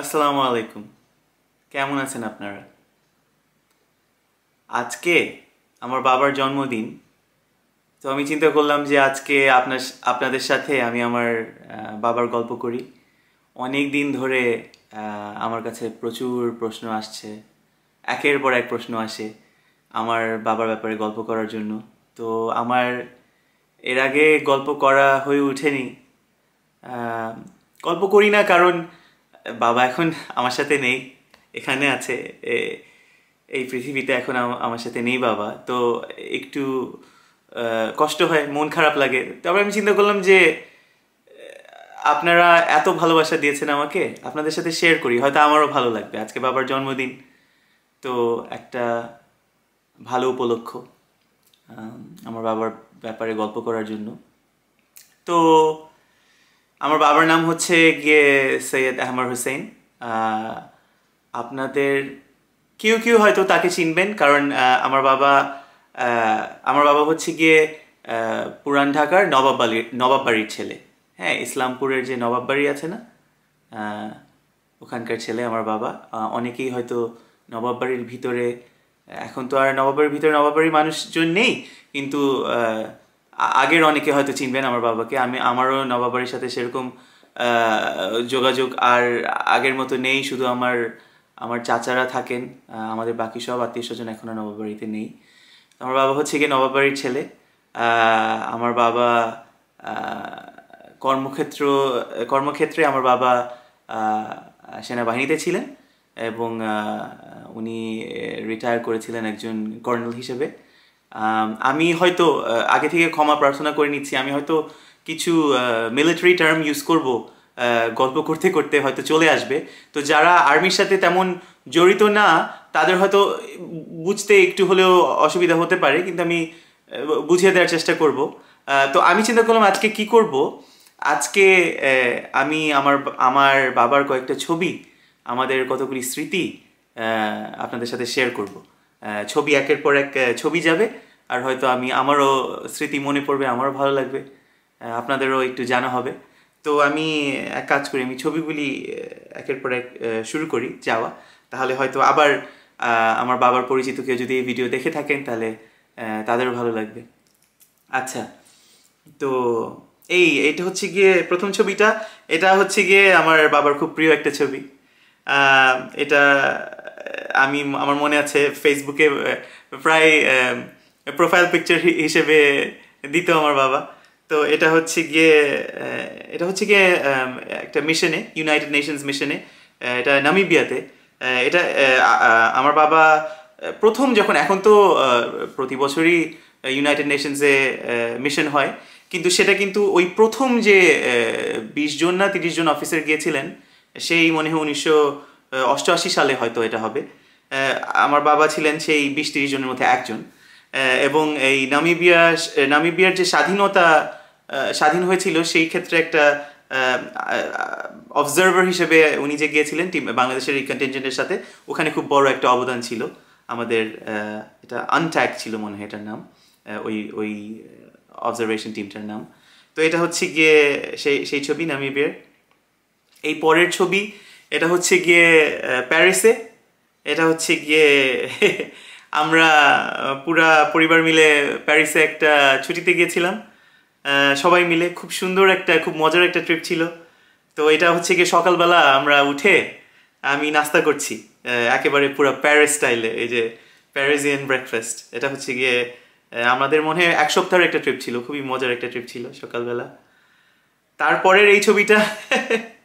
আসসালামু আলাইকুম কেমন আছেন আপনারা আজকে আমার বাবার জন্মদিন তো আমি চিন্তা করলাম যে আজকে আপনার আপনাদের সাথে আমি আমার বাবার গল্প করি অনেক দিন ধরে আমার কাছে প্রচুর প্রশ্ন আসছে একের পর এক প্রশ্ন আসে আমার বাবার ব্যাপারে গল্প করার জন্য তো আমার এর আগে গল্প করা হয়ে ওঠেনি গল্প করি না কারণ বাবা এখন আমার সাথে নেই এখানে আছে এই পৃথিবীতে এখন আমার সাথে নেই বাবা তো একটু কষ্ট হয় মন খারাপ লাগে তারপরে আমি চিন্তা করলাম যে আপনারা এত ভালোবাসা দিয়েছেন আমাকে আপনাদের সাথে শেয়ার করি হয়তো আমারও ভালো লাগবে আজকে বাবার জন্মদিন তো একটা ভালো উপলক্ষ আমার বাবার ব্যাপারে গল্প করার জন্য তো আমার বাবার নাম হচ্ছে গিয়ে সৈয়দ আহমদ হোসেন আপনাদের কেউ কেউ হয়তো তাকে চিনবেন কারণ আমার বাবা আমার বাবা হচ্ছে গিয়ে পুরান ঢাকার নবাব বাড়ির নবাব বাড়ির ছেলে হ্যাঁ ইসলামপুরের যে নবাব বাড়ি আছে না ওখানকার ছেলে আমার বাবা অনেকেই হয়তো নবাব বাড়ির ভিতরে এখন তো আর নবাবের ভিতরে নবাব বাড়ির মানুষজন নেই কিন্তু আগের অনেকে হয়তো চিনবেন আমার বাবাকে আমি আমারও নবাবাড়ির সাথে সেরকম যোগাযোগ আর আগের মতো নেই শুধু আমার আমার চাচারা থাকেন আমাদের বাকি সব আত্মীয় স্বজন এখনও নবাবাড়িতে নেই আমার বাবা হচ্ছে গিয়ে নবাবাড়ির ছেলে আমার বাবা কর্মক্ষেত্র কর্মক্ষেত্রে আমার বাবা সেনাবাহিনীতে ছিলেন এবং উনি রিটায়ার করেছিলেন একজন কর্নেল হিসেবে Um, আমি হয়তো আগে থেকে ক্ষমা প্রার্থনা করে নিচ্ছি আমি হয়তো কিছু মিলিটারি টার্ম ইউজ করব গল্প করতে করতে হয়তো চলে আসবে তো যারা আর্মির সাথে তেমন জড়িত না তাদের হয়তো বুঝতে একটু হলেও অসুবিধা হতে পারে কিন্তু আমি বুঝিয়ে দেওয়ার চেষ্টা করব তো আমি চিন্তা করলাম আজকে কি করব আজকে আমি আমার আমার বাবার কয়েকটা ছবি আমাদের কতগুলি স্মৃতি আপনাদের সাথে শেয়ার করবো ছবি একের পর এক ছবি যাবে আর হয়তো আমি আমারও স্মৃতি মনে পড়বে আমারও ভালো লাগবে আপনাদেরও একটু জানা হবে তো আমি এক কাজ করি আমি ছবিগুলি একের পর এক শুরু করি যাওয়া তাহলে হয়তো আবার আমার বাবার পরিচিত কেউ যদি এই ভিডিও দেখে থাকেন তাহলে তাদেরও ভালো লাগবে আচ্ছা তো এই এটা হচ্ছে গিয়ে প্রথম ছবিটা এটা হচ্ছে গিয়ে আমার বাবার খুব প্রিয় একটা ছবি এটা আমি আমার মনে আছে ফেসবুকে প্রায় প্রোফাইল পিকচার হিসেবে দিত আমার বাবা তো এটা হচ্ছে গিয়ে এটা হচ্ছে গিয়ে একটা মিশনে ইউনাইটেড নেশনস মিশনে এটা নামিবিয়াতে এটা আমার বাবা প্রথম যখন এখন তো প্রতি বছরই ইউনাইটেড নেশনসে মিশন হয় কিন্তু সেটা কিন্তু ওই প্রথম যে বিশ জন না তিরিশ জন অফিসার গিয়েছিলেন সেই মনে হয় উনিশশো অষ্টআশি সালে হয়তো এটা হবে আমার বাবা ছিলেন সেই বিশ তিরিশ জনের মধ্যে একজন এবং এই নামিবিয়া নামিবিয়ার যে স্বাধীনতা স্বাধীন হয়েছিল সেই ক্ষেত্রে একটা অবজারভার হিসেবে উনি যে গিয়েছিলেন টিম বাংলাদেশের এই কন্টেনজেন্টের সাথে ওখানে খুব বড় একটা অবদান ছিল আমাদের এটা আনট্যাক ছিল মনে হয় এটার নাম ওই ওই অবজারভেশন টিমটার নাম তো এটা হচ্ছে গিয়ে সেই সেই ছবি নামিবিয়ার এই পরের ছবি এটা হচ্ছে গিয়ে প্যারিসে এটা হচ্ছে গিয়ে আমরা পুরা পরিবার মিলে প্যারিসে একটা ছুটিতে গিয়েছিলাম সবাই মিলে খুব সুন্দর একটা খুব মজার একটা ট্রিপ ছিল তো এটা হচ্ছে গিয়ে সকালবেলা আমরা উঠে আমি নাস্তা করছি একেবারে পুরো প্যারিস স্টাইলে এই যে প্যারিসিয়ান ব্রেকফাস্ট এটা হচ্ছে গিয়ে আমাদের মনে হয় এক সপ্তাহের একটা ট্রিপ ছিল খুবই মজার একটা ট্রিপ ছিল সকালবেলা তারপরের এই ছবিটা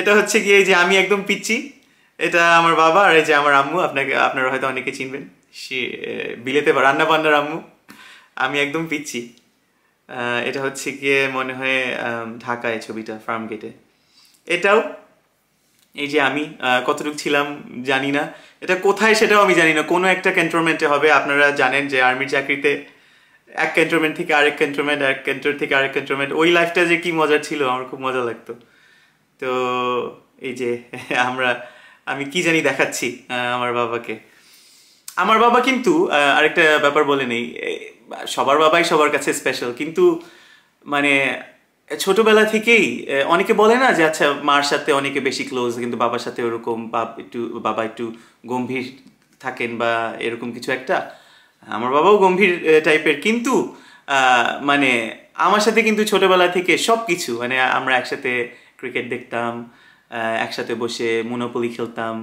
এটা হচ্ছে গিয়ে যে আমি একদম পিচ্ছি এটা আমার বাবা আর এই যে আমার আম্মু আপনাকে আপনারা হয়তো অনেকে চিনবেন সে বিলেতে রান্না বান্নার আম্মু আমি একদম পিচ্ছি এটা হচ্ছে গিয়ে মনে হয় ঢাকায় ছবিটা ফার্ম গেটে এটাও এই যে আমি কতটুকু ছিলাম জানি না এটা কোথায় সেটাও আমি জানি না কোনো একটা ক্যান্টনমেন্টে হবে আপনারা জানেন যে আর্মির চাকরিতে এক ক্যান্টনমেন্ট থেকে আরেক ক্যান্টনমেন্ট এক ক্যান্টর থেকে আরেক ক্যান্টনমেন্ট ওই লাইফটা যে কি মজার ছিল আমার খুব মজা লাগতো তো এই যে আমরা আমি কি জানি দেখাচ্ছি আমার বাবাকে আমার বাবা কিন্তু আরেকটা ব্যাপার বলে নেই সবার বাবাই সবার কাছে স্পেশাল কিন্তু মানে ছোটবেলা থেকেই অনেকে বলে না যে আচ্ছা মার সাথে অনেকে বেশি ক্লোজ কিন্তু বাবার সাথে ওরকম বা একটু বাবা একটু গম্ভীর থাকেন বা এরকম কিছু একটা আমার বাবাও গম্ভীর টাইপের কিন্তু মানে আমার সাথে কিন্তু ছোটবেলা থেকে সব কিছু মানে আমরা একসাথে ক্রিকেট দেখতাম একসাথে বসে মনোপলি খেলতাম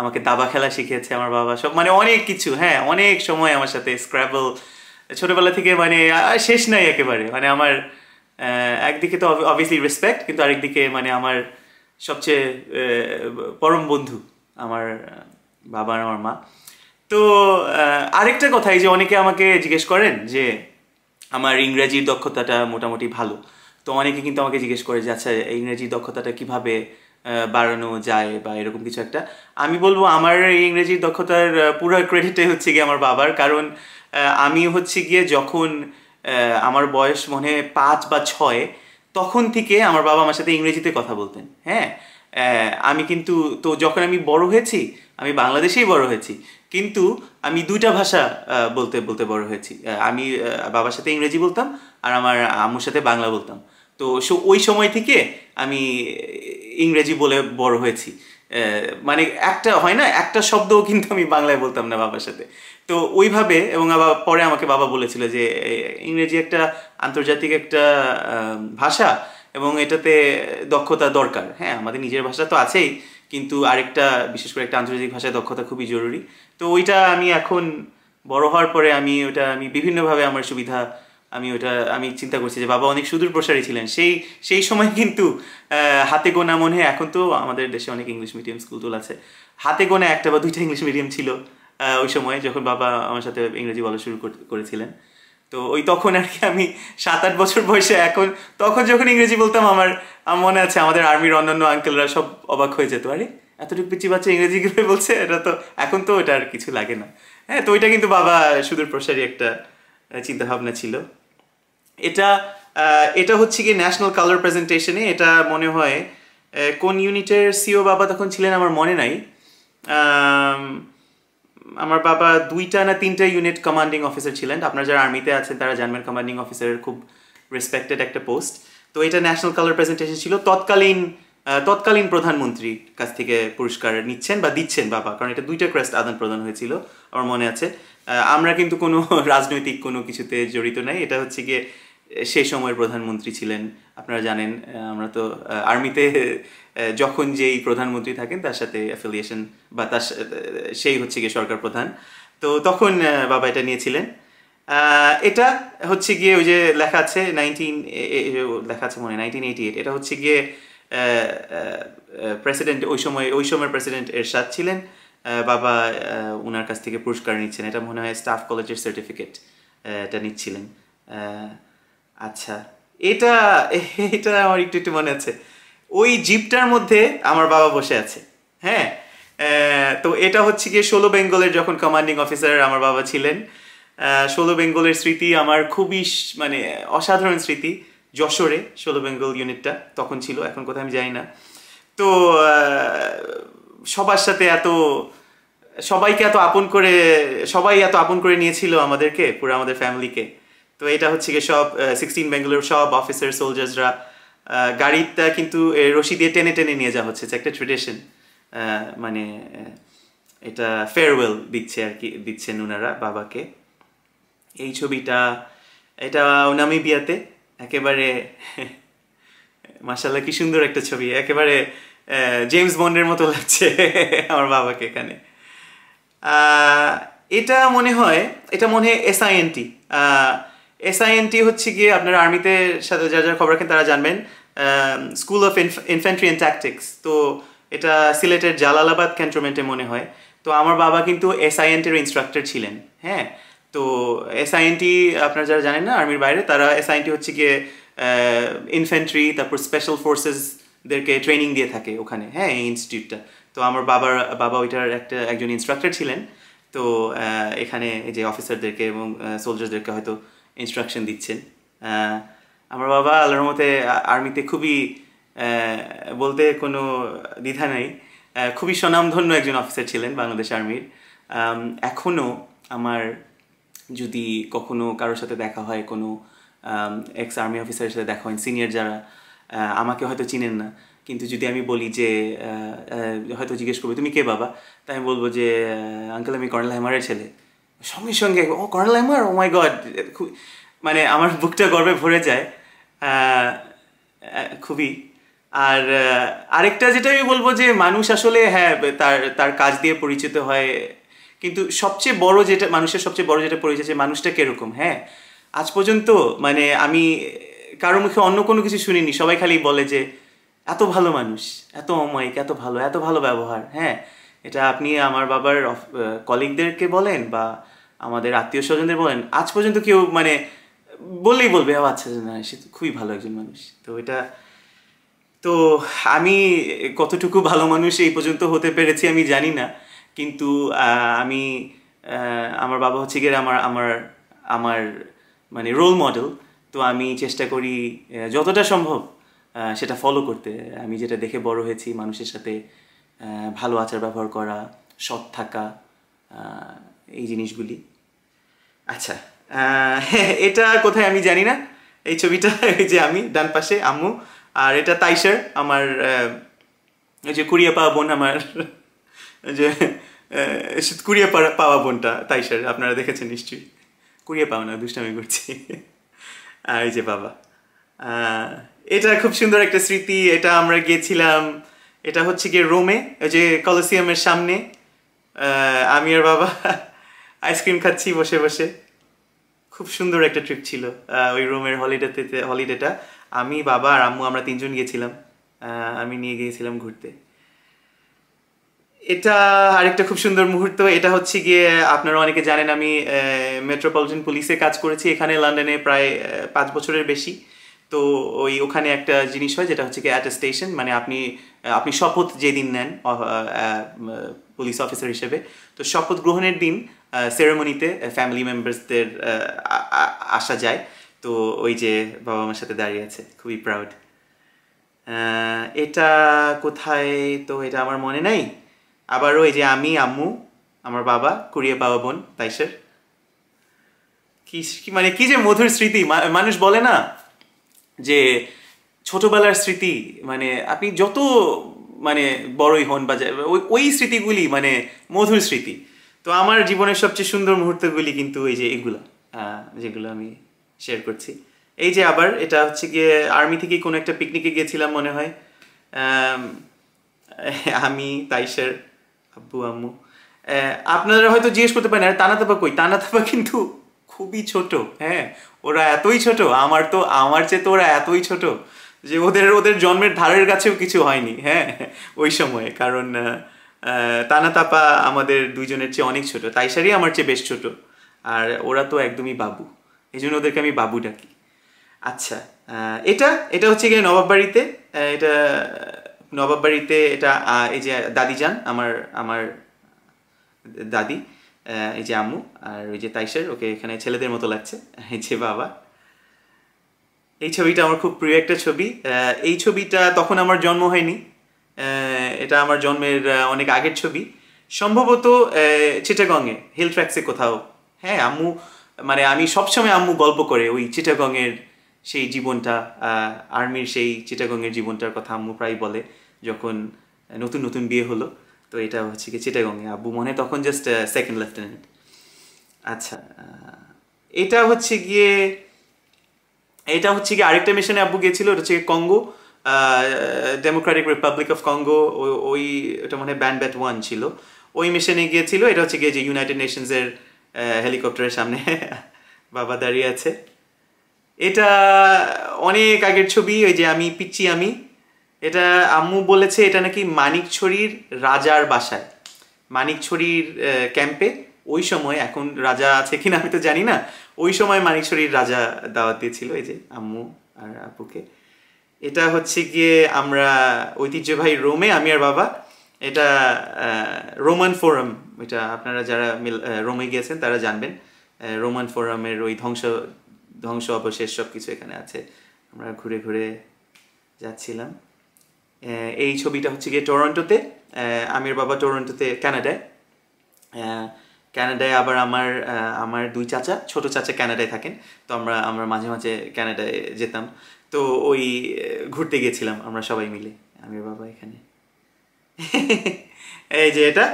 আমাকে দাবা খেলা শিখিয়েছে আমার বাবা সব মানে অনেক কিছু হ্যাঁ অনেক সময় আমার সাথে স্ক্র্যাবল ছোটোবেলা থেকে মানে শেষ নাই একেবারে মানে আমার একদিকে তো অবভিয়াসলি রেসপেক্ট কিন্তু আরেকদিকে মানে আমার সবচেয়ে পরম বন্ধু আমার বাবা আমার মা তো আরেকটা কথা এই যে অনেকে আমাকে জিজ্ঞেস করেন যে আমার ইংরেজির দক্ষতাটা মোটামুটি ভালো তো অনেকে কিন্তু আমাকে জিজ্ঞেস করে যে আচ্ছা ইংরেজি দক্ষতাটা কিভাবে বাড়ানো যায় বা এরকম কিছু একটা আমি বলবো আমার ইংরেজি দক্ষতার পুরো ক্রেডিটটাই হচ্ছে গিয়ে আমার বাবার কারণ আমি হচ্ছে গিয়ে যখন আমার বয়স মনে পাঁচ বা ছয় তখন থেকে আমার বাবা আমার সাথে ইংরেজিতে কথা বলতেন হ্যাঁ আমি কিন্তু তো যখন আমি বড় হয়েছি আমি বাংলাদেশেই বড় হয়েছি কিন্তু আমি দুইটা ভাষা বলতে বলতে বড় হয়েছি আমি বাবার সাথে ইংরেজি বলতাম আর আমার আম্মুর সাথে বাংলা বলতাম তো সো ওই সময় থেকে আমি ইংরেজি বলে বড় হয়েছি মানে একটা হয় না একটা শব্দও কিন্তু আমি বাংলায় বলতাম না বাবার সাথে তো ওইভাবে এবং আবার পরে আমাকে বাবা বলেছিল যে ইংরেজি একটা আন্তর্জাতিক একটা ভাষা এবং এটাতে দক্ষতা দরকার হ্যাঁ আমাদের নিজের ভাষা তো আছেই কিন্তু আরেকটা বিশেষ করে একটা আন্তর্জাতিক ভাষায় দক্ষতা খুবই জরুরি তো ওইটা আমি এখন বড় হওয়ার পরে আমি ওটা আমি বিভিন্নভাবে আমার সুবিধা আমি ওটা আমি চিন্তা করছি যে বাবা অনেক সুদূর প্রসারী ছিলেন সেই সেই সময় কিন্তু হাতে গোনা মনে এখন তো আমাদের দেশে অনেক ইংলিশ মিডিয়াম স্কুল টুল আছে হাতে গোনা একটা বা দুইটা ইংলিশ মিডিয়াম ছিল ওই সময় যখন বাবা আমার সাথে ইংরেজি বলা শুরু করেছিলেন তো ওই তখন আর কি আমি সাত আট বছর বয়সে এখন তখন যখন ইংরেজি বলতাম আমার মনে আছে আমাদের আর্মির অন্যান্য আঙ্কেলরা সব অবাক হয়ে যেত আরে এতটুকু পিচি বাচ্চা ইংরেজি কিভাবে বলছে এটা তো এখন তো এটা আর কিছু লাগে না হ্যাঁ তো ওইটা কিন্তু বাবা সুদূর প্রসারী একটা চিন্তাভাবনা ছিল এটা এটা হচ্ছে কি ন্যাশনাল কালার প্রেজেন্টেশনে এটা মনে হয় কোন ইউনিটের সিও e বাবা তখন ছিলেন আমার মনে নাই আমার বাবা দুইটা না তিনটা ইউনিট কমান্ডিং অফিসার ছিলেন আপনারা যারা আর্মিতে আছেন তারা জানবেন কমান্ডিং অফিসারের খুব রেসপেক্টেড একটা পোস্ট তো এটা ন্যাশনাল কালার প্রেজেন্টেশন ছিল তৎকালীন তৎকালীন প্রধানমন্ত্রী কাছ থেকে পুরস্কার নিচ্ছেন বা দিচ্ছেন বাবা কারণ এটা দুইটা ক্রেস্ট আদান প্রদান হয়েছিল আমার মনে আছে আমরা কিন্তু কোনো রাজনৈতিক কোনো কিছুতে জড়িত নাই এটা হচ্ছে গিয়ে সেই সময়ের প্রধানমন্ত্রী ছিলেন আপনারা জানেন আমরা তো আর্মিতে যখন যেই প্রধানমন্ত্রী থাকেন তার সাথে অ্যাফিলিয়েশন বা তার সেই হচ্ছে গিয়ে সরকার প্রধান তো তখন বাবা এটা নিয়েছিলেন এটা হচ্ছে গিয়ে ওই যে লেখা আছে নাইনটিন লেখা আছে মনে নাইনটিন এইট এটা হচ্ছে গিয়ে প্রেসিডেন্ট ওই সময় ওই সময়ের প্রেসিডেন্ট এরশাদ ছিলেন বাবা ওনার কাছ থেকে পুরস্কার নিচ্ছেন এটা মনে হয় স্টাফ কলেজের সার্টিফিকেট এটা নিচ্ছিলেন আচ্ছা এটা এটা আমার একটু একটু মনে আছে ওই জিপটার মধ্যে আমার বাবা বসে আছে হ্যাঁ তো এটা হচ্ছে গিয়ে ষোলো বেঙ্গলের যখন কমান্ডিং অফিসার আমার বাবা ছিলেন ষোলো বেঙ্গলের স্মৃতি আমার খুবই মানে অসাধারণ স্মৃতি যশোরে ষোলো বেঙ্গল ইউনিটটা তখন ছিল এখন কোথায় আমি যাই না তো সবার সাথে এত সবাইকে এত আপন করে সবাই এত আপন করে নিয়েছিল আমাদেরকে পুরো আমাদের ফ্যামিলিকে তো এটা হচ্ছে গিয়ে সব সিক্সটিন বেঙ্গলোর সব অফিসার সোলজার্সরা গাড়িটা কিন্তু রশি দিয়ে টেনে টেনে নিয়ে যাওয়া হচ্ছে একটা ট্রেডিশন মানে এটা ফেয়ারওয়েল দিচ্ছে আর কি দিচ্ছেন ওনারা বাবাকে এই ছবিটা এটা নামিবিয়াতে একেবারে মাসাল্লাহ কি সুন্দর একটা ছবি একেবারে জেমস বন্ডের মতো লাগছে আমার বাবাকে এখানে এটা মনে হয় এটা মনে হয় এসআইএনটি এসআইএনটি হচ্ছে গিয়ে আপনার আর্মিতে সাথে যা যারা খবর রাখেন তারা জানবেন school of infantry and tactics তো এটা সিলেটের জালালাবাদ ক্যান্টনমেন্টে মনে হয় তো আমার বাবা কিন্তু এসআইএনটির ইনস্ট্রাক্টর ছিলেন হ্যাঁ তো এসআইএনটি আপনারা যারা জানেন না আর্মির বাইরে তারা এসআইএনটি হচ্ছে গিয়ে ইনফেন্ট্রি তারপর স্পেশাল ফোর্সেসদেরকে ট্রেনিং দিয়ে থাকে ওখানে হ্যাঁ এই ইনস্টিটিউটটা তো আমার বাবার বাবা ওইটার একটা একজন ইনস্ট্রাক্টর ছিলেন তো এখানে যে অফিসারদেরকে এবং সোলজারদেরকে হয়তো ইনস্ট্রাকশন দিচ্ছেন আমার বাবা আল্লাহর মতে আর্মিতে খুবই বলতে কোনো দ্বিধা নেই খুবই স্বনামধন্য একজন অফিসার ছিলেন বাংলাদেশ আর্মির এখনও আমার যদি কখনো কারোর সাথে দেখা হয় কোনো এক্স আর্মি অফিসারের সাথে দেখা হয় সিনিয়র যারা আমাকে হয়তো চিনেন না কিন্তু যদি আমি বলি যে হয়তো জিজ্ঞেস করবে তুমি কে বাবা তাই আমি বলবো যে আঙ্কেল আমি কর্নেল হেমারের ছেলে সঙ্গে সঙ্গে ও কর্নেল হেমার ও মাই গড মানে আমার বুকটা গর্বে ভরে যায় খুবই আর আরেকটা যেটা আমি বলবো যে মানুষ আসলে হ্যাঁ তার তার কাজ দিয়ে পরিচিত হয় কিন্তু সবচেয়ে বড় যেটা মানুষের সবচেয়ে বড় যেটা পরিচয় যে মানুষটা কীরকম হ্যাঁ আজ পর্যন্ত মানে আমি কারো মুখে অন্য কোনো কিছু শুনিনি সবাই খালি বলে যে এত ভালো মানুষ এত অমায়িক এত ভালো এত ভালো ব্যবহার হ্যাঁ এটা আপনি আমার বাবার কলিগদেরকে বলেন বা আমাদের আত্মীয় স্বজনদের বলেন আজ পর্যন্ত কেউ মানে বললেই বলবে ও আচ্ছা না সে খুবই ভালো একজন মানুষ তো এটা তো আমি কতটুকু ভালো মানুষ এই পর্যন্ত হতে পেরেছি আমি জানি না কিন্তু আমি আমার বাবা হচ্ছে গিয়ে আমার আমার আমার মানে রোল মডেল তো আমি চেষ্টা করি যতটা সম্ভব সেটা ফলো করতে আমি যেটা দেখে বড় হয়েছি মানুষের সাথে ভালো আচার ব্যবহার করা সৎ থাকা এই জিনিসগুলি আচ্ছা এটা কোথায় আমি জানি না এই ছবিটা এই যে আমি ডান পাশে আম্মু আর এটা তাইসার আমার এই যে পাওয়া বোন আমার যে কুড়িয়ে পাওয়া বোনটা তাই স্যার আপনারা দেখেছেন নিশ্চয়ই কুড়িয়ে পাওয়া না দুষ্টামি করছি এই যে বাবা এটা খুব সুন্দর একটা স্মৃতি এটা আমরা গিয়েছিলাম এটা হচ্ছে গিয়ে রোমে ওই যে কলোসিয়ামের সামনে আমি আর বাবা আইসক্রিম খাচ্ছি বসে বসে খুব সুন্দর একটা ট্রিপ ছিল ওই রোমের হলিডেতে হলিডেটা আমি বাবা আর আম্মু আমরা তিনজন গিয়েছিলাম আমি নিয়ে গিয়েছিলাম ঘুরতে এটা আরেকটা খুব সুন্দর মুহূর্ত এটা হচ্ছে গিয়ে আপনারা অনেকে জানেন আমি মেট্রোপলিটন পুলিশে কাজ করেছি এখানে লন্ডনে প্রায় পাঁচ বছরের বেশি তো ওই ওখানে একটা জিনিস হয় যেটা হচ্ছে কি অ্যাটেস্টেশন মানে আপনি আপনি শপথ যেদিন নেন পুলিশ অফিসার হিসেবে তো শপথ গ্রহণের দিন সেরেমনিতে ফ্যামিলি মেম্বার্সদের আসা যায় তো ওই যে বাবা মার সাথে দাঁড়িয়ে আছে খুবই প্রাউড এটা কোথায় তো এটা আমার মনে নাই আবারও এই যে আমি আম্মু আমার বাবা কুড়িয়ে বাবা বোন তাইসের কি মানে কি যে মধুর স্মৃতি মানুষ বলে না যে ছোটবেলার স্মৃতি মানে আপনি যত মানে বড়ই হন বা ওই স্মৃতিগুলি মানে মধুর স্মৃতি তো আমার জীবনের সবচেয়ে সুন্দর মুহূর্তগুলি কিন্তু এই যে এগুলা যেগুলো আমি শেয়ার করছি এই যে আবার এটা হচ্ছে গিয়ে আর্মি থেকে কোনো একটা পিকনিকে গিয়েছিলাম মনে হয় আমি তাইসের আব্বু আম্মু আপনারা হয়তো জিজ্ঞেস করতে পারেন আর তানাতাপা কই তানাতাপা কিন্তু খুবই ছোট হ্যাঁ ওরা এতই ছোট আমার তো আমার চেয়ে তো ওরা এতই ছোট যে ওদের ওদের জন্মের ধারের কাছেও কিছু হয়নি হ্যাঁ ওই সময়ে কারণ তানাতাপা আমাদের দুইজনের চেয়ে অনেক ছোট সারি আমার চেয়ে বেশ ছোট আর ওরা তো একদমই বাবু এই জন্য ওদেরকে আমি বাবু ডাকি আচ্ছা এটা এটা হচ্ছে গিয়ে নবাব বাড়িতে এটা নবাব বাড়িতে এটা এই যে দাদি যান আমার আমার দাদি এই যে আম্মু আর ওই যে তাইশের ওকে এখানে ছেলেদের মতো লাগছে এই যে বাবা এই ছবিটা আমার খুব প্রিয় একটা ছবি এই ছবিটা তখন আমার জন্ম হয়নি এটা আমার জন্মের অনেক আগের ছবি সম্ভবত চিটাগংয়ে হিল ট্র্যাক্সে কোথাও হ্যাঁ আম্মু মানে আমি সবসময় আম্মু গল্প করে ওই চিটাগংয়ের সেই জীবনটা আর্মির সেই চিটাগংয়ের জীবনটার কথা আম্মু প্রায় বলে যখন নতুন নতুন বিয়ে হলো তো এটা হচ্ছে কি চিটাগংয়ে আব্বু মনে তখন জাস্ট সেকেন্ড লেফটেন্যান্ট আচ্ছা এটা হচ্ছে গিয়ে এটা হচ্ছে কি আরেকটা মিশনে আব্বু গিয়েছিল এটা হচ্ছে Congo democratic republic of Congo ওই ওটা মানে ব্যান্ড ব্যাট ওয়ান ছিল ওই মিশনে গিয়েছিল এটা হচ্ছে গিয়ে যে ইউনাইটেড নেশনসের হেলিকপ্টারের সামনে বাবা দাঁড়িয়ে আছে এটা অনেক আগের ছবি ওই যে আমি পিচ্ছি আমি এটা আম্মু বলেছে এটা নাকি মানিকছড়ির রাজার বাসায় মানিকছড়ির ক্যাম্পে ওই সময় এখন রাজা আছে কিনা আমি তো জানি না ওই সময় মানিকছড়ির রাজা দাওয়াত দিয়েছিল এই যে আম্মু আর আপুকে এটা হচ্ছে গিয়ে আমরা ঐতিহ্যবাহী রোমে আমি আর বাবা এটা রোমান ফোরাম এটা আপনারা যারা রোমে গিয়েছেন তারা জানবেন রোমান ফোরামের ওই ধ্বংস ধ্বংস অবশেষ সব কিছু এখানে আছে আমরা ঘুরে ঘুরে যাচ্ছিলাম এই ছবিটা হচ্ছে গিয়ে টরন্টোতে আমির বাবা টরন্টোতে ক্যানাডায় ক্যানাডায় আবার আমার আমার দুই চাচা ছোট চাচা ক্যানাডায় থাকেন তো আমরা আমরা মাঝে মাঝে ক্যানাডায় যেতাম তো ওই ঘুরতে গিয়েছিলাম আমরা সবাই মিলে আমির বাবা এখানে এই যে এটা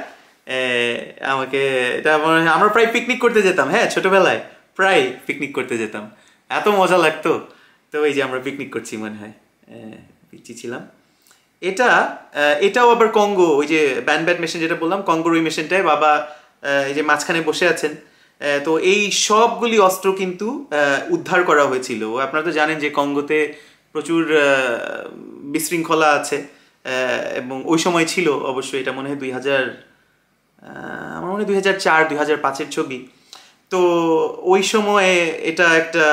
আমাকে এটা আমরা প্রায় পিকনিক করতে যেতাম হ্যাঁ ছোটবেলায় প্রায় পিকনিক করতে যেতাম এত মজা লাগতো তো এই যে আমরা পিকনিক করছি মনে হয় পিচ্ছি ছিলাম এটা এটাও আবার কঙ্গো ওই যে ব্যান্ড ব্যাট মেশিন যেটা বললাম কঙ্গোর ওই মেশিনটায় বাবা এই যে মাঝখানে বসে আছেন তো এই সবগুলি অস্ত্র কিন্তু উদ্ধার করা হয়েছিল আপনারা তো জানেন যে কঙ্গোতে প্রচুর বিশৃঙ্খলা আছে এবং ওই সময় ছিল অবশ্যই এটা মনে হয় দুই হাজার আমার মনে হয় দুই হাজার চার দুই হাজার পাঁচের ছবি তো ওই সময়ে এটা একটা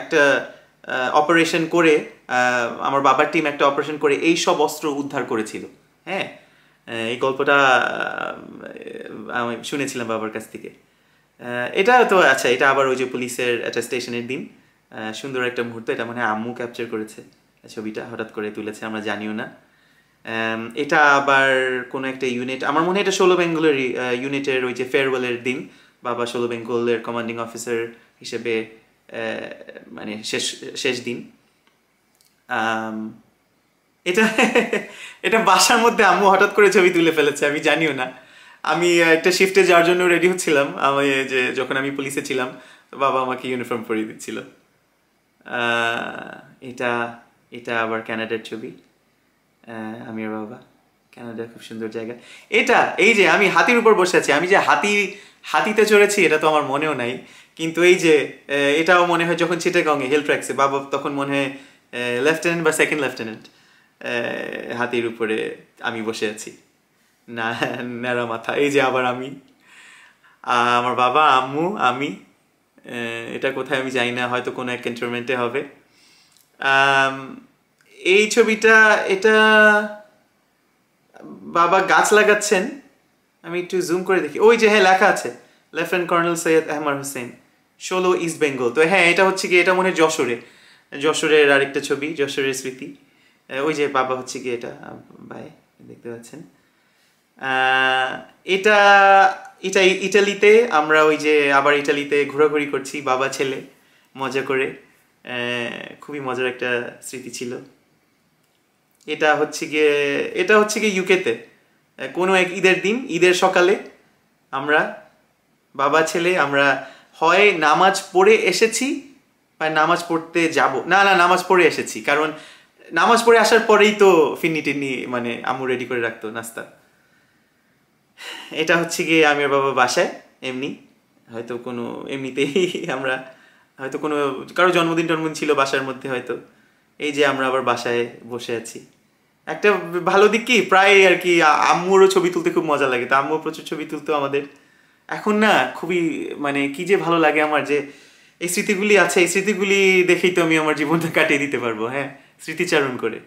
একটা অপারেশন করে আমার বাবার টিম একটা অপারেশন করে এই সব অস্ত্র উদ্ধার করেছিল হ্যাঁ এই গল্পটা আমি শুনেছিলাম বাবার কাছ থেকে এটা তো আচ্ছা এটা আবার ওই যে পুলিশের একটা স্টেশনের দিন সুন্দর একটা মুহূর্ত এটা মানে আম্মু ক্যাপচার করেছে ছবিটা হঠাৎ করে তুলেছে আমরা জানিও না এটা আবার কোনো একটা ইউনিট আমার মনে হয় এটা ষোলো বেঙ্গলের ইউনিটের ওই যে ফেয়ারওয়েলের দিন বাবা ষোলো বেঙ্গলের কমান্ডিং অফিসার হিসেবে মানে শেষ শেষ দিন এটা এটা বাসার মধ্যে আম্মু হঠাৎ করে ছবি তুলে ফেলেছে আমি জানিও না আমি একটা শিফটে যাওয়ার জন্য রেডি হচ্ছিলাম আমি যে যখন আমি পুলিশে ছিলাম বাবা আমাকে ইউনিফর্ম পরিয়ে দিচ্ছিল এটা এটা আবার ক্যানাডার ছবি আমি বাবা ক্যানাডা খুব সুন্দর জায়গা এটা এই যে আমি হাতির উপর বসে আছি আমি যে হাতি হাতিতে চড়েছি এটা তো আমার মনেও নাই কিন্তু এই যে এটাও মনে হয় যখন চিটাগংয়ে হিল ট্র্যাক্সে বাবা তখন মনে হয় লেফটেন্যান্ট বা সেকেন্ড লেফটেন্যান্ট হাতির উপরে আমি বসে আছি না ন্যাড়া মাথা এই যে আবার আমি আমার বাবা আম্মু আমি এটা কোথায় আমি জানি না হয়তো কোনো এক ক্যান্টনমেন্টে হবে এই ছবিটা এটা বাবা গাছ লাগাচ্ছেন আমি একটু জুম করে দেখি ওই যে হ্যাঁ লেখা আছে লেফটেন্ট কর্নেল সৈয়দ আহমার হোসেন ষোলো ইস্ট বেঙ্গল তো হ্যাঁ এটা হচ্ছে কি এটা মনে হয় যশোরে যশোরের আরেকটা ছবি যশোরের স্মৃতি ওই যে বাবা হচ্ছে কি এটা ভাই দেখতে পাচ্ছেন এটা এটা ইটালিতে আমরা ওই যে আবার ইটালিতে ঘোরাঘুরি করছি বাবা ছেলে মজা করে খুবই মজার একটা স্মৃতি ছিল এটা হচ্ছে গিয়ে এটা হচ্ছে গিয়ে ইউকেতে কোনো এক ঈদের দিন ঈদের সকালে আমরা বাবা ছেলে আমরা হয় নামাজ পড়ে এসেছি বা নামাজ পড়তে যাব না না নামাজ পড়ে এসেছি কারণ নামাজ পড়ে আসার পরেই তো ফিন্নি টিন্নি মানে আম্মু রেডি করে রাখতো নাস্তা এটা হচ্ছে গিয়ে আমি বাবা বাসায় এমনি হয়তো কোনো এমনিতেই আমরা হয়তো কোনো কারো জন্মদিন টন্মদিন ছিল বাসার মধ্যে হয়তো এই যে আমরা আবার বাসায় বসে আছি একটা ভালো দিক কি প্রায় আর কি আম্মুরও ছবি তুলতে খুব মজা লাগে তো আম্মুর প্রচুর ছবি তুলতে আমাদের এখন না খুবই মানে কি যে ভালো লাগে আমার যে এই স্মৃতিগুলি আছে এই স্মৃতিগুলি দেখেই তো আমি আমার জীবনটা কাটিয়ে দিতে পারবো হ্যাঁ স্মৃতিচারণ করে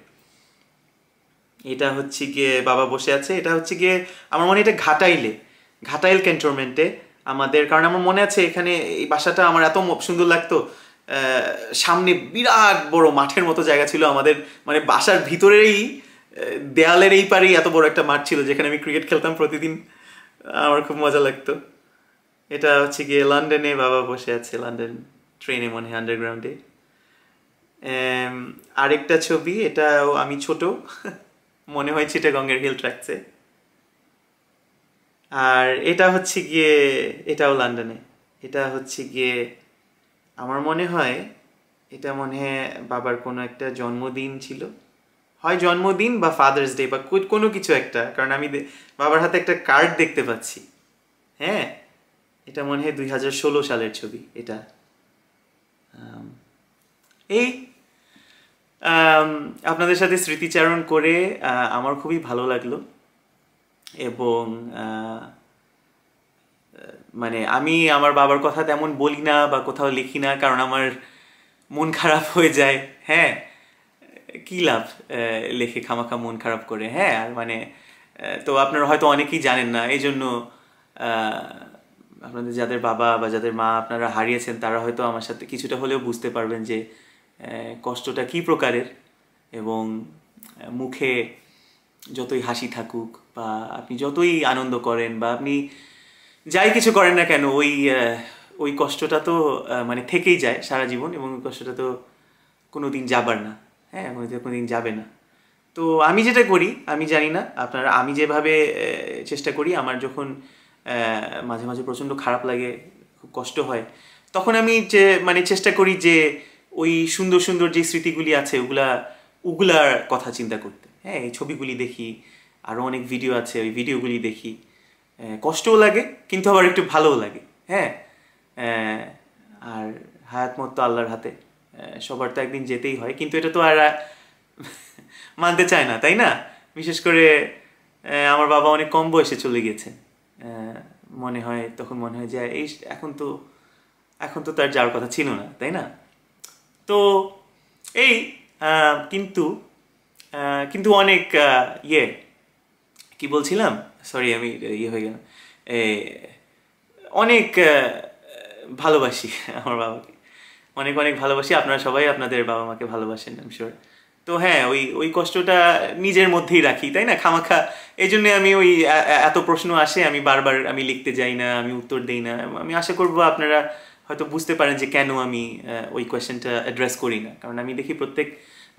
এটা হচ্ছে গিয়ে বাবা বসে আছে এটা হচ্ছে গিয়ে আমার মনে এটা ঘাটাইলে ঘাটাইল ক্যান্টনমেন্টে আমাদের কারণ আমার মনে আছে এখানে এই বাসাটা আমার এত সুন্দর লাগতো সামনে বিরাট বড় মাঠের মতো জায়গা ছিল আমাদের মানে বাসার ভিতরেই দেয়ালের এই পারেই এত বড় একটা মাঠ ছিল যেখানে আমি ক্রিকেট খেলতাম প্রতিদিন আমার খুব মজা লাগতো এটা হচ্ছে গিয়ে লন্ডনে বাবা বসে আছে লন্ডন ট্রেনে মনে হয় আন্ডারগ্রাউন্ডে আরেকটা ছবি এটাও আমি ছোট মনে হয় গঙ্গের হিল ট্র্যাকসে আর এটা হচ্ছে গিয়ে এটাও লন্ডনে এটা হচ্ছে গিয়ে আমার মনে হয় এটা মনে হয় বাবার কোনো একটা জন্মদিন ছিল হয় জন্মদিন বা ফাদার্স ডে বা কোনো কিছু একটা কারণ আমি বাবার হাতে একটা কার্ড দেখতে পাচ্ছি হ্যাঁ এটা মনে হয় দুই হাজার ষোলো সালের ছবি এটা এই আপনাদের সাথে স্মৃতিচারণ করে আমার খুবই ভালো লাগলো এবং মানে আমি আমার বাবার কথা তেমন বলি না বা কোথাও লিখি না কারণ আমার মন খারাপ হয়ে যায় হ্যাঁ কী লাভ লেখে খামাখা মন খারাপ করে হ্যাঁ আর মানে তো আপনারা হয়তো অনেকেই জানেন না এই জন্য আপনাদের যাদের বাবা বা যাদের মা আপনারা হারিয়েছেন তারা হয়তো আমার সাথে কিছুটা হলেও বুঝতে পারবেন যে কষ্টটা কী প্রকারের এবং মুখে যতই হাসি থাকুক বা আপনি যতই আনন্দ করেন বা আপনি যাই কিছু করেন না কেন ওই ওই কষ্টটা তো মানে থেকেই যায় সারা জীবন এবং ওই কষ্টটা তো কোনো দিন যাবার না হ্যাঁ কোনো দিন যাবে না তো আমি যেটা করি আমি জানি না আপনারা আমি যেভাবে চেষ্টা করি আমার যখন মাঝে মাঝে প্রচণ্ড খারাপ লাগে খুব কষ্ট হয় তখন আমি যে মানে চেষ্টা করি যে ওই সুন্দর সুন্দর যে স্মৃতিগুলি আছে ওগুলা ওগুলার কথা চিন্তা করতে হ্যাঁ এই ছবিগুলি দেখি আরও অনেক ভিডিও আছে ওই ভিডিওগুলি দেখি কষ্টও লাগে কিন্তু আবার একটু ভালোও লাগে হ্যাঁ আর হায়াত মত তো আল্লাহর হাতে সবার তো একদিন যেতেই হয় কিন্তু এটা তো আর মানতে চায় না তাই না বিশেষ করে আমার বাবা অনেক কম বয়সে চলে গেছে মনে হয় তখন মনে হয় যে এই এখন তো এখন তো তার যাওয়ার কথা ছিল না তাই না তো এই কিন্তু কিন্তু অনেক ইয়ে কি বলছিলাম সরি আমি ইয়ে হয়ে গেলাম অনেক ভালোবাসি আমার বাবাকে অনেক অনেক ভালোবাসি আপনারা সবাই আপনাদের বাবা মাকে ভালোবাসেন আমি শিওর তো হ্যাঁ ওই ওই কষ্টটা নিজের মধ্যেই রাখি তাই না খামাখা এই জন্যে আমি ওই এত প্রশ্ন আসে আমি বারবার আমি লিখতে যাই না আমি উত্তর দিই না আমি আশা করব আপনারা হয়তো বুঝতে পারেন যে কেন আমি ওই কোয়েশ্চেনটা অ্যাড্রেস করি না কারণ আমি দেখি প্রত্যেক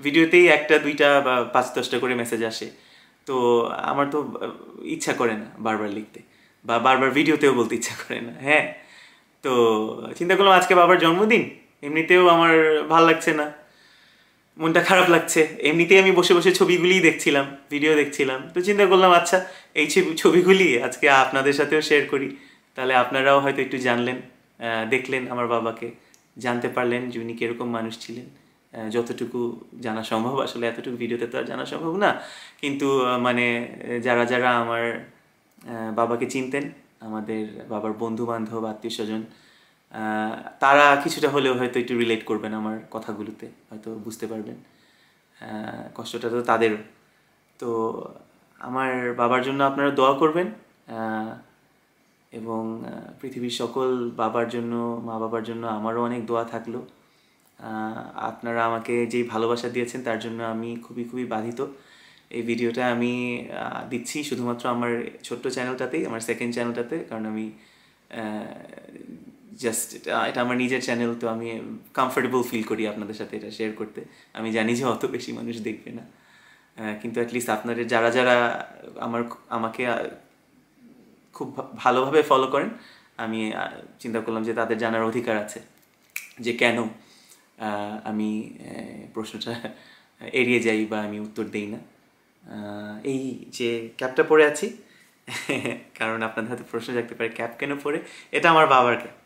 ভিডিওতেই একটা দুইটা বা পাঁচ দশটা করে মেসেজ আসে তো আমার তো ইচ্ছা করে না বারবার লিখতে বা বারবার ভিডিওতেও বলতে ইচ্ছা করে না হ্যাঁ তো চিন্তা করলাম আজকে বাবার জন্মদিন এমনিতেও আমার ভাল লাগছে না মনটা খারাপ লাগছে এমনিতেই আমি বসে বসে ছবিগুলিই দেখছিলাম ভিডিও দেখছিলাম তো চিন্তা করলাম আচ্ছা এই ছবিগুলি আজকে আপনাদের সাথেও শেয়ার করি তাহলে আপনারাও হয়তো একটু জানলেন দেখলেন আমার বাবাকে জানতে পারলেন যে উনি কীরকম মানুষ ছিলেন যতটুকু জানা সম্ভব আসলে এতটুকু ভিডিওতে তো আর জানা সম্ভব না কিন্তু মানে যারা যারা আমার বাবাকে চিনতেন আমাদের বাবার বন্ধু বান্ধব আত্মীয় স্বজন তারা কিছুটা হলেও হয়তো একটু রিলেট করবেন আমার কথাগুলোতে হয়তো বুঝতে পারবেন কষ্টটা তো তাদের তো আমার বাবার জন্য আপনারা দোয়া করবেন এবং পৃথিবীর সকল বাবার জন্য মা বাবার জন্য আমারও অনেক দোয়া থাকলো আপনারা আমাকে যেই ভালোবাসা দিয়েছেন তার জন্য আমি খুবই খুবই বাধিত এই ভিডিওটা আমি দিচ্ছি শুধুমাত্র আমার ছোট্ট চ্যানেলটাতেই আমার সেকেন্ড চ্যানেলটাতে কারণ আমি জাস্ট এটা আমার নিজের চ্যানেল তো আমি কমফোর্টেবল ফিল করি আপনাদের সাথে এটা শেয়ার করতে আমি জানি যে অত বেশি মানুষ দেখবে না কিন্তু অ্যাটলিস্ট আপনাদের যারা যারা আমার আমাকে খুব ভালোভাবে ফলো করেন আমি চিন্তা করলাম যে তাদের জানার অধিকার আছে যে কেন আমি প্রশ্নটা এড়িয়ে যাই বা আমি উত্তর দিই না এই যে ক্যাপটা পরে আছি কারণ আপনাদের হাতে প্রশ্ন জাগতে পারে ক্যাপ কেন পরে এটা আমার বাবার ক্যাপ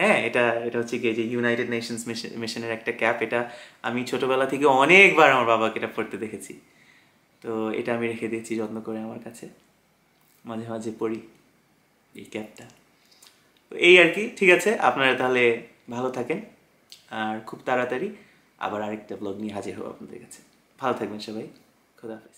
হ্যাঁ এটা এটা হচ্ছে কি যে ইউনাইটেড নেশনস মিশনের একটা ক্যাপ এটা আমি ছোটোবেলা থেকে অনেকবার আমার বাবাকে এটা পড়তে দেখেছি তো এটা আমি রেখে দিয়েছি যত্ন করে আমার কাছে মাঝে মাঝে পড়ি এই ক্যাপটা এই আর কি ঠিক আছে আপনারা তাহলে ভালো থাকেন আর খুব তাড়াতাড়ি আবার আরেকটা ব্লগ নিয়ে হাজির হবো আপনাদের কাছে ভালো থাকবেন সবাই খোদা